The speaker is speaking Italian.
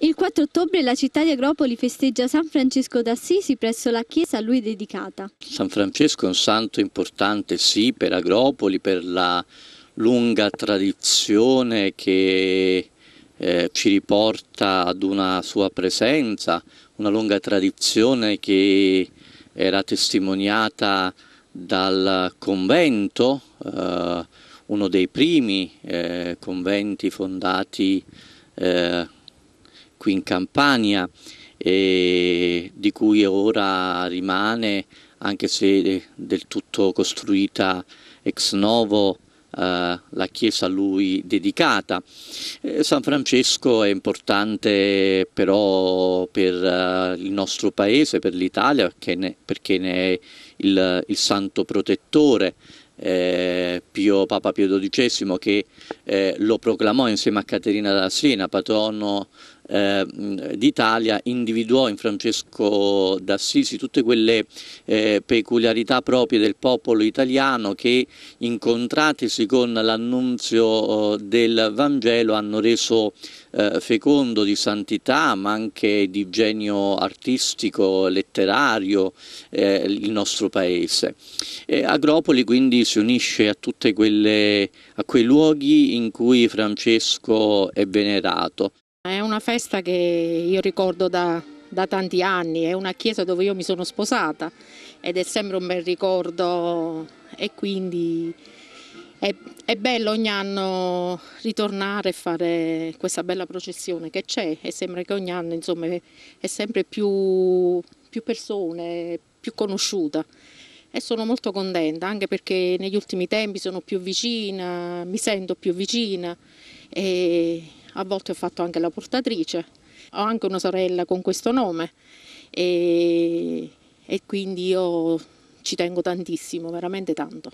Il 4 ottobre la città di Agropoli festeggia San Francesco d'Assisi presso la chiesa a lui dedicata. San Francesco è un santo importante sì per Agropoli, per la lunga tradizione che eh, ci riporta ad una sua presenza, una lunga tradizione che era testimoniata dal convento, eh, uno dei primi eh, conventi fondati eh, qui in Campania e di cui ora rimane, anche se eh, del tutto costruita ex novo, Uh, la chiesa a lui dedicata. Eh, San Francesco è importante però per uh, il nostro paese, per l'Italia, perché, perché ne, è il, il santo protettore. Eh, Pio, Papa Pio XII che eh, lo proclamò insieme a Caterina da Siena patrono eh, d'Italia individuò in Francesco d'Assisi tutte quelle eh, peculiarità proprie del popolo italiano che incontratesi con l'annunzio oh, del Vangelo hanno reso eh, fecondo di santità ma anche di genio artistico, letterario eh, il nostro paese. Agropoli quindi si unisce a, tutti quei luoghi in cui Francesco è venerato. È una festa che io ricordo da, da tanti anni, è una chiesa dove io mi sono sposata ed è sempre un bel ricordo e quindi è, è, bello ogni anno ritornare e fare questa bella processione che c'è e sembra che ogni anno insomma, è sempre più, più, persone, più conosciuta e sono molto contenta anche perché negli ultimi tempi sono più vicina, mi sento più vicina e a volte ho fatto anche la portatrice, ho anche una sorella con questo nome e, e quindi io ci tengo tantissimo, veramente tanto.